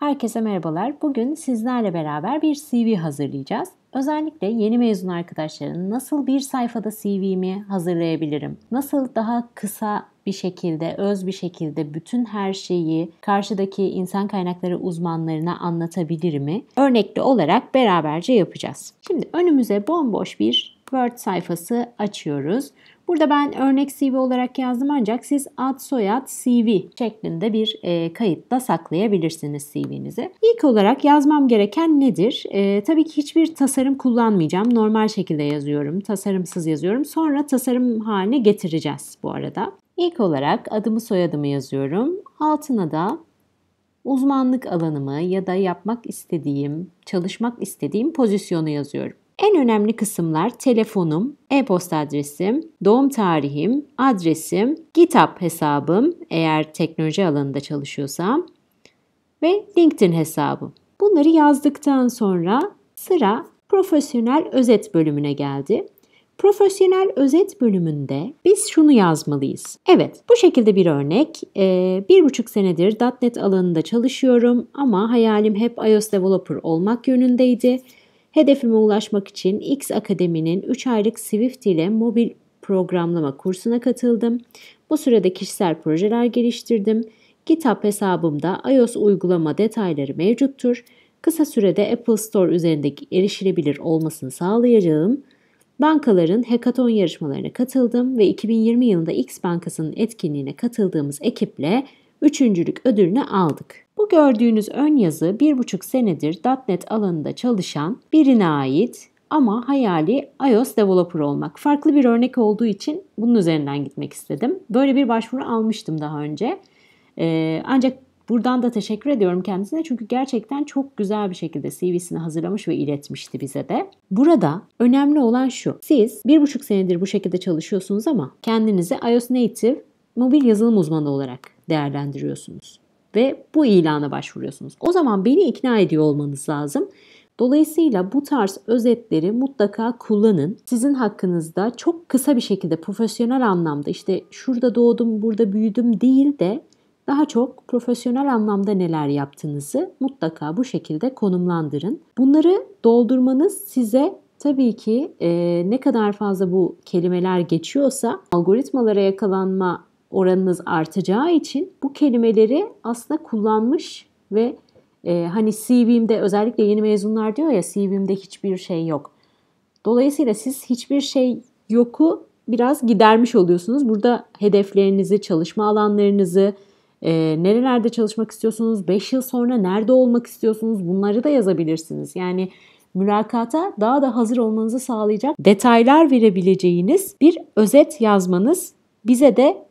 Herkese merhabalar. Bugün sizlerle beraber bir CV hazırlayacağız. Özellikle yeni mezun arkadaşların nasıl bir sayfada CV'mi hazırlayabilirim? Nasıl daha kısa bir şekilde, öz bir şekilde bütün her şeyi karşıdaki insan kaynakları uzmanlarına anlatabilir mi? Örnekli olarak beraberce yapacağız. Şimdi önümüze bomboş bir Word sayfası açıyoruz. Burada ben örnek CV olarak yazdım ancak siz ad soyad CV şeklinde bir e, kayıtta saklayabilirsiniz CV'nizi. İlk olarak yazmam gereken nedir? E, tabii ki hiçbir tasarım kullanmayacağım. Normal şekilde yazıyorum. Tasarımsız yazıyorum. Sonra tasarım haline getireceğiz bu arada. İlk olarak adımı soyadımı yazıyorum. Altına da uzmanlık alanımı ya da yapmak istediğim, çalışmak istediğim pozisyonu yazıyorum. En önemli kısımlar telefonum, e-posta adresim, doğum tarihim, adresim, GitHub hesabım eğer teknoloji alanında çalışıyorsam ve LinkedIn hesabım. Bunları yazdıktan sonra sıra profesyonel özet bölümüne geldi. Profesyonel özet bölümünde biz şunu yazmalıyız. Evet, bu şekilde bir örnek. Ee, bir buçuk senedir .NET alanında çalışıyorum ama hayalim hep iOS developer olmak yönündeydi. Hedefime ulaşmak için X Akademi'nin 3 aylık Swift ile mobil programlama kursuna katıldım. Bu sürede kişisel projeler geliştirdim. GitHub hesabımda iOS uygulama detayları mevcuttur. Kısa sürede Apple Store üzerindeki erişilebilir olmasını sağlayacağım. Bankaların hackathon yarışmalarına katıldım ve 2020 yılında X Bankası'nın etkinliğine katıldığımız ekiple üçüncülük ödülünü aldık. Bu gördüğünüz ön yazı 1,5 senedir .NET alanında çalışan birine ait ama hayali iOS developer olmak. Farklı bir örnek olduğu için bunun üzerinden gitmek istedim. Böyle bir başvuru almıştım daha önce. Ee, ancak buradan da teşekkür ediyorum kendisine çünkü gerçekten çok güzel bir şekilde CV'sini hazırlamış ve iletmişti bize de. Burada önemli olan şu. Siz bir buçuk senedir bu şekilde çalışıyorsunuz ama kendinizi iOS Native mobil yazılım uzmanı olarak değerlendiriyorsunuz ve bu ilana başvuruyorsunuz. O zaman beni ikna ediyor olmanız lazım. Dolayısıyla bu tarz özetleri mutlaka kullanın. Sizin hakkınızda çok kısa bir şekilde profesyonel anlamda işte şurada doğdum, burada büyüdüm değil de daha çok profesyonel anlamda neler yaptığınızı mutlaka bu şekilde konumlandırın. Bunları doldurmanız size tabii ki e, ne kadar fazla bu kelimeler geçiyorsa algoritmalara yakalanma oranınız artacağı için bu kelimeleri aslında kullanmış ve e, hani CV'mde özellikle yeni mezunlar diyor ya CV'mde hiçbir şey yok. Dolayısıyla siz hiçbir şey yoku biraz gidermiş oluyorsunuz. Burada hedeflerinizi, çalışma alanlarınızı, e, nerelerde çalışmak istiyorsunuz, 5 yıl sonra nerede olmak istiyorsunuz bunları da yazabilirsiniz. Yani mülakata daha da hazır olmanızı sağlayacak detaylar verebileceğiniz bir özet yazmanız bize de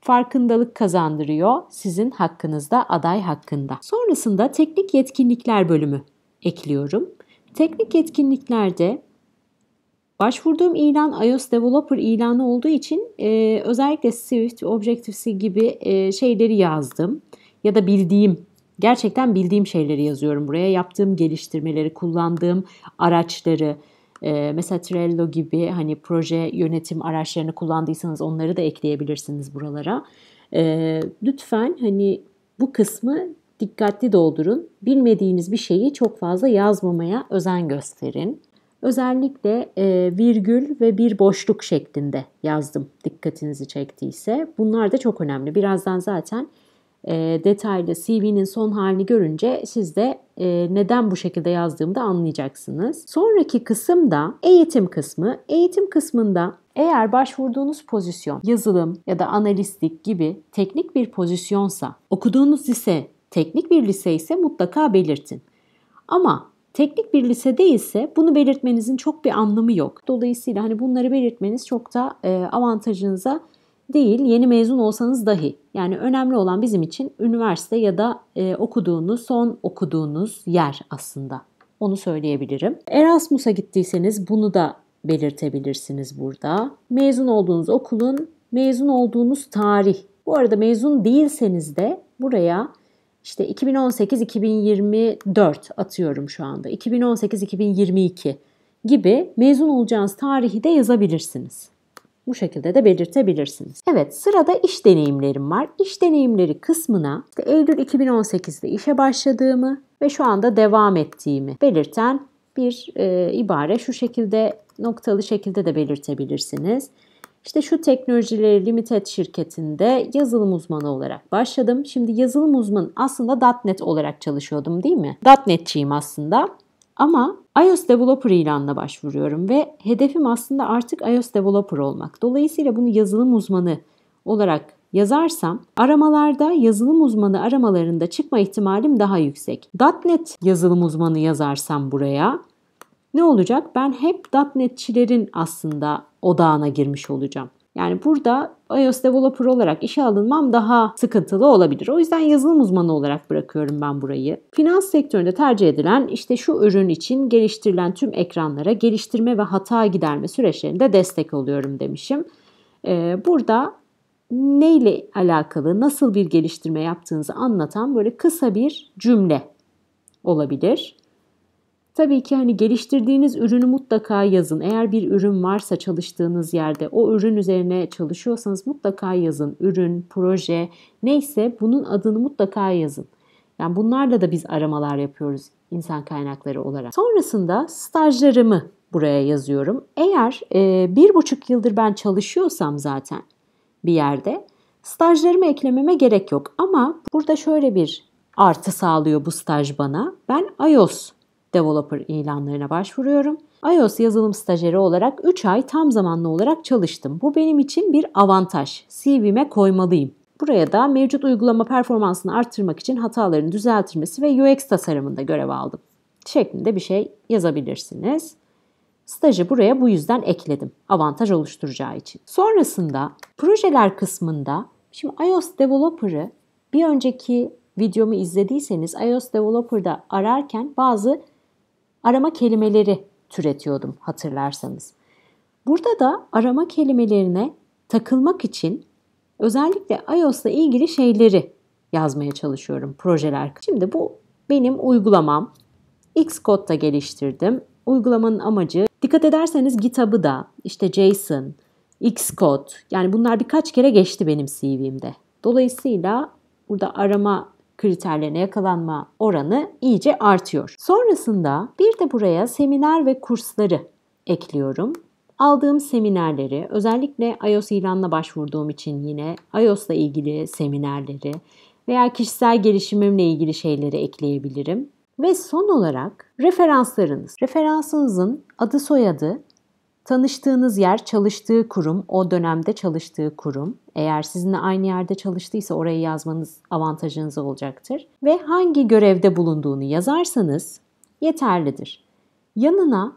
farkındalık kazandırıyor sizin hakkınızda, aday hakkında. Sonrasında teknik yetkinlikler bölümü ekliyorum. Teknik yetkinliklerde Başvurduğum ilan iOS Developer ilanı olduğu için e, özellikle Swift, Objective-C gibi e, şeyleri yazdım. Ya da bildiğim, gerçekten bildiğim şeyleri yazıyorum buraya. Yaptığım geliştirmeleri, kullandığım araçları, e, mesela Trello gibi hani proje yönetim araçlarını kullandıysanız onları da ekleyebilirsiniz buralara. E, lütfen hani bu kısmı dikkatli doldurun. Bilmediğiniz bir şeyi çok fazla yazmamaya özen gösterin. Özellikle e, virgül ve bir boşluk şeklinde yazdım dikkatinizi çektiyse. Bunlar da çok önemli. Birazdan zaten e, detaylı CV'nin son halini görünce siz de e, neden bu şekilde yazdığımı da anlayacaksınız. Sonraki kısım da eğitim kısmı. Eğitim kısmında eğer başvurduğunuz pozisyon yazılım ya da analistlik gibi teknik bir pozisyonsa, okuduğunuz lise teknik bir lise ise mutlaka belirtin. Ama teknik bir lise değilse bunu belirtmenizin çok bir anlamı yok. Dolayısıyla hani bunları belirtmeniz çok da e, avantajınıza değil yeni mezun olsanız dahi. Yani önemli olan bizim için üniversite ya da e, okuduğunuz, son okuduğunuz yer aslında. Onu söyleyebilirim. Erasmus'a gittiyseniz bunu da belirtebilirsiniz burada. Mezun olduğunuz okulun mezun olduğunuz tarih. Bu arada mezun değilseniz de buraya işte 2018-2024 atıyorum şu anda. 2018-2022 gibi mezun olacağınız tarihi de yazabilirsiniz. Bu şekilde de belirtebilirsiniz. Evet sırada iş deneyimlerim var. İş deneyimleri kısmına işte Eylül 2018'de işe başladığımı ve şu anda devam ettiğimi belirten bir e, ibare şu şekilde noktalı şekilde de belirtebilirsiniz. İşte şu teknolojileri Limited şirketinde yazılım uzmanı olarak başladım. Şimdi yazılım uzmanı aslında .NET olarak çalışıyordum değil mi? .NET'çiyim aslında. Ama iOS Developer ilanına başvuruyorum ve hedefim aslında artık iOS Developer olmak. Dolayısıyla bunu yazılım uzmanı olarak yazarsam aramalarda yazılım uzmanı aramalarında çıkma ihtimalim daha yüksek. .NET yazılım uzmanı yazarsam buraya ne olacak? Ben hep .NET'çilerin aslında odağına girmiş olacağım. Yani burada iOS developer olarak işe alınmam daha sıkıntılı olabilir. O yüzden yazılım uzmanı olarak bırakıyorum ben burayı. Finans sektöründe tercih edilen işte şu ürün için geliştirilen tüm ekranlara geliştirme ve hata giderme süreçlerinde destek oluyorum demişim. Ee, burada neyle alakalı, nasıl bir geliştirme yaptığınızı anlatan böyle kısa bir cümle olabilir. Tabii ki hani geliştirdiğiniz ürünü mutlaka yazın. Eğer bir ürün varsa çalıştığınız yerde o ürün üzerine çalışıyorsanız mutlaka yazın. Ürün, proje neyse bunun adını mutlaka yazın. Yani bunlarla da biz aramalar yapıyoruz insan kaynakları olarak. Sonrasında stajlarımı buraya yazıyorum. Eğer e, bir buçuk yıldır ben çalışıyorsam zaten bir yerde stajlarımı eklememe gerek yok. Ama burada şöyle bir artı sağlıyor bu staj bana. Ben IOS developer ilanlarına başvuruyorum. iOS yazılım stajyeri olarak 3 ay tam zamanlı olarak çalıştım. Bu benim için bir avantaj. CV'me koymalıyım. Buraya da mevcut uygulama performansını arttırmak için hataların düzeltilmesi ve UX tasarımında görev aldım şeklinde bir şey yazabilirsiniz. Stajı buraya bu yüzden ekledim. Avantaj oluşturacağı için. Sonrasında projeler kısmında şimdi iOS Developer'ı bir önceki videomu izlediyseniz iOS Developer'da ararken bazı arama kelimeleri türetiyordum hatırlarsanız. Burada da arama kelimelerine takılmak için özellikle iOS'la ilgili şeyleri yazmaya çalışıyorum projeler. Şimdi bu benim uygulamam. Xcode'da geliştirdim. Uygulamanın amacı dikkat ederseniz GitHub'ı da işte JSON, Xcode yani bunlar birkaç kere geçti benim CV'mde. Dolayısıyla burada arama kriterlerine yakalanma oranı iyice artıyor. Sonrasında bir de buraya seminer ve kursları ekliyorum. Aldığım seminerleri, özellikle iOS ilanına başvurduğum için yine iOS'la ilgili seminerleri veya kişisel gelişimimle ilgili şeyleri ekleyebilirim. Ve son olarak referanslarınız. Referansınızın adı soyadı Tanıştığınız yer, çalıştığı kurum, o dönemde çalıştığı kurum. Eğer sizinle aynı yerde çalıştıysa orayı yazmanız avantajınız olacaktır. Ve hangi görevde bulunduğunu yazarsanız yeterlidir. Yanına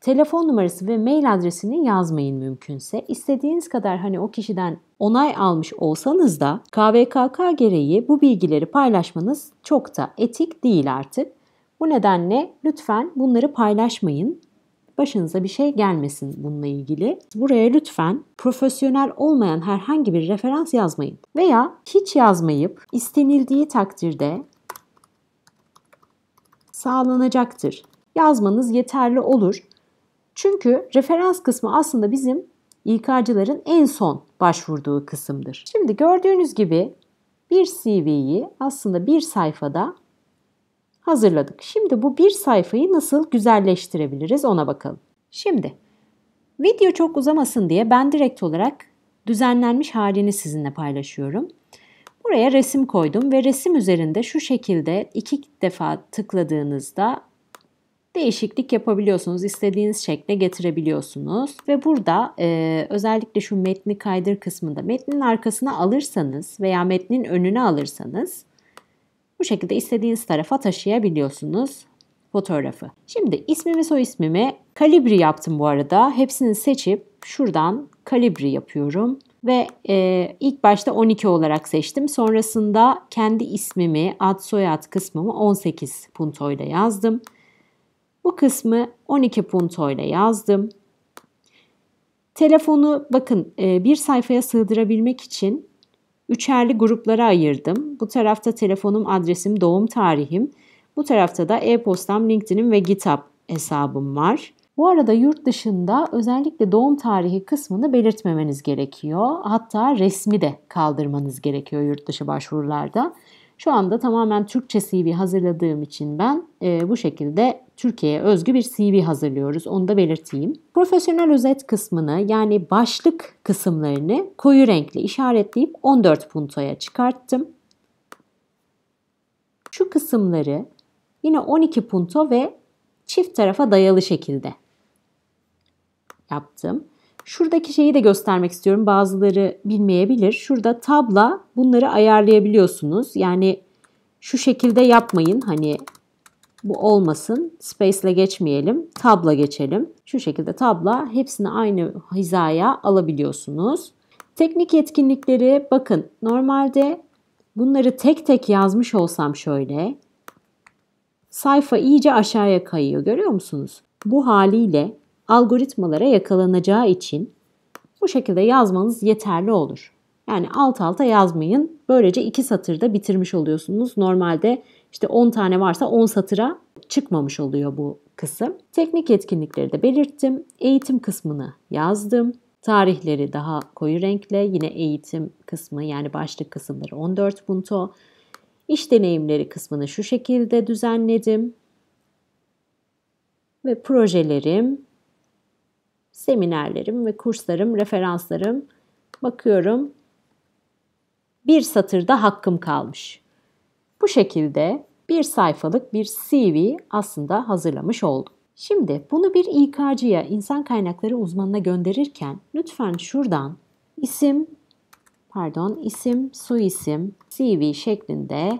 telefon numarası ve mail adresini yazmayın mümkünse. İstediğiniz kadar hani o kişiden onay almış olsanız da KVKK gereği bu bilgileri paylaşmanız çok da etik değil artık. Bu nedenle lütfen bunları paylaşmayın. Başınıza bir şey gelmesin bununla ilgili. Buraya lütfen profesyonel olmayan herhangi bir referans yazmayın veya hiç yazmayıp istenildiği takdirde sağlanacaktır. Yazmanız yeterli olur. Çünkü referans kısmı aslında bizim İK'cıların en son başvurduğu kısımdır. Şimdi gördüğünüz gibi bir CV'yi aslında bir sayfada hazırladık. Şimdi bu bir sayfayı nasıl güzelleştirebiliriz ona bakalım. Şimdi video çok uzamasın diye ben direkt olarak düzenlenmiş halini sizinle paylaşıyorum. Buraya resim koydum ve resim üzerinde şu şekilde iki defa tıkladığınızda değişiklik yapabiliyorsunuz. İstediğiniz şekle getirebiliyorsunuz. Ve burada e, özellikle şu metni kaydır kısmında metnin arkasına alırsanız veya metnin önüne alırsanız bu şekilde istediğiniz tarafa taşıyabiliyorsunuz fotoğrafı. Şimdi ismimi soy ismimi kalibri yaptım bu arada. Hepsini seçip şuradan kalibri yapıyorum. Ve e, ilk başta 12 olarak seçtim. Sonrasında kendi ismimi, ad soyad kısmımı 18 punto yazdım. Bu kısmı 12 punto yazdım. Telefonu bakın e, bir sayfaya sığdırabilmek için üçerli gruplara ayırdım. Bu tarafta telefonum, adresim, doğum tarihim. Bu tarafta da e-postam, LinkedIn'im ve GitHub hesabım var. Bu arada yurt dışında özellikle doğum tarihi kısmını belirtmemeniz gerekiyor. Hatta resmi de kaldırmanız gerekiyor yurt dışı başvurularda. Şu anda tamamen Türkçe CV hazırladığım için ben e, bu şekilde Türkiye'ye özgü bir CV hazırlıyoruz. Onu da belirteyim. Profesyonel özet kısmını yani başlık kısımlarını koyu renkli işaretleyip 14 puntoya çıkarttım. Şu kısımları yine 12 punto ve çift tarafa dayalı şekilde yaptım. Şuradaki şeyi de göstermek istiyorum. Bazıları bilmeyebilir. Şurada tabla bunları ayarlayabiliyorsunuz. Yani şu şekilde yapmayın. Hani bu olmasın. Space ile geçmeyelim. Tabla geçelim. Şu şekilde tabla hepsini aynı hizaya alabiliyorsunuz. Teknik yetkinlikleri bakın normalde bunları tek tek yazmış olsam şöyle sayfa iyice aşağıya kayıyor görüyor musunuz? Bu haliyle algoritmalara yakalanacağı için bu şekilde yazmanız yeterli olur. Yani alt alta yazmayın. Böylece iki satırda bitirmiş oluyorsunuz. Normalde işte 10 tane varsa 10 satıra çıkmamış oluyor bu kısım. Teknik yetkinlikleri de belirttim. Eğitim kısmını yazdım. Tarihleri daha koyu renkle yine eğitim kısmı yani başlık kısımları 14 punto. İş deneyimleri kısmını şu şekilde düzenledim. Ve projelerim seminerlerim ve kurslarım, referanslarım bakıyorum. Bir satırda hakkım kalmış. Bu şekilde bir sayfalık bir CV aslında hazırlamış oldum. Şimdi bunu bir İK'cıya, insan kaynakları uzmanına gönderirken lütfen şuradan isim, pardon isim, su isim CV şeklinde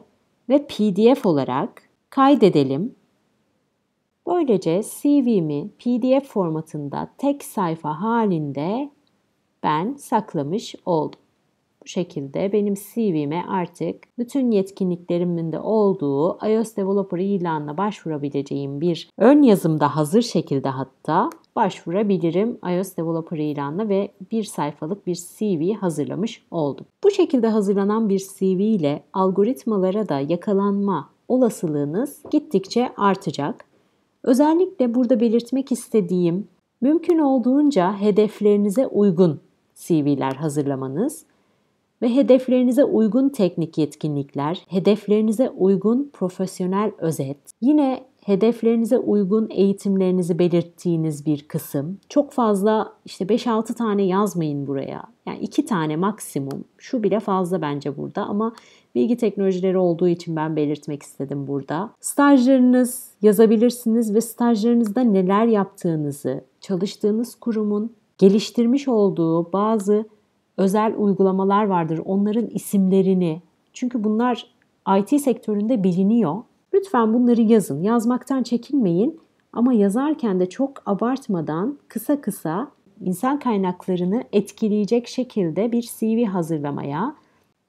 ve PDF olarak kaydedelim Böylece CV'mi PDF formatında tek sayfa halinde ben saklamış oldum. Bu şekilde benim CV'me artık bütün yetkinliklerimin de olduğu iOS Developer ilanına başvurabileceğim bir ön yazımda hazır şekilde hatta başvurabilirim iOS Developer ilanına ve bir sayfalık bir CV hazırlamış oldum. Bu şekilde hazırlanan bir CV ile algoritmalara da yakalanma olasılığınız gittikçe artacak. Özellikle burada belirtmek istediğim mümkün olduğunca hedeflerinize uygun CV'ler hazırlamanız ve hedeflerinize uygun teknik yetkinlikler, hedeflerinize uygun profesyonel özet, yine hedeflerinize uygun eğitimlerinizi belirttiğiniz bir kısım. Çok fazla işte 5-6 tane yazmayın buraya. Yani 2 tane maksimum. Şu bile fazla bence burada ama Bilgi teknolojileri olduğu için ben belirtmek istedim burada. Stajlarınız yazabilirsiniz ve stajlarınızda neler yaptığınızı, çalıştığınız kurumun geliştirmiş olduğu bazı özel uygulamalar vardır. Onların isimlerini çünkü bunlar IT sektöründe biliniyor. Lütfen bunları yazın. Yazmaktan çekinmeyin ama yazarken de çok abartmadan kısa kısa insan kaynaklarını etkileyecek şekilde bir CV hazırlamaya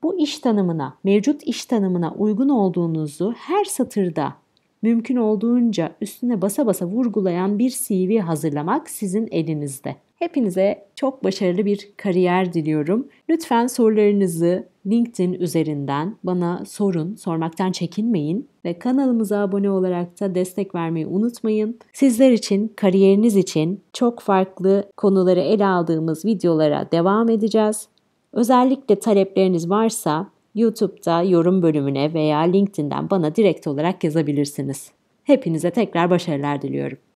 bu iş tanımına, mevcut iş tanımına uygun olduğunuzu her satırda mümkün olduğunca üstüne basa basa vurgulayan bir CV hazırlamak sizin elinizde. Hepinize çok başarılı bir kariyer diliyorum. Lütfen sorularınızı LinkedIn üzerinden bana sorun, sormaktan çekinmeyin ve kanalımıza abone olarak da destek vermeyi unutmayın. Sizler için, kariyeriniz için çok farklı konuları ele aldığımız videolara devam edeceğiz. Özellikle talepleriniz varsa YouTube'da yorum bölümüne veya LinkedIn'den bana direkt olarak yazabilirsiniz. Hepinize tekrar başarılar diliyorum.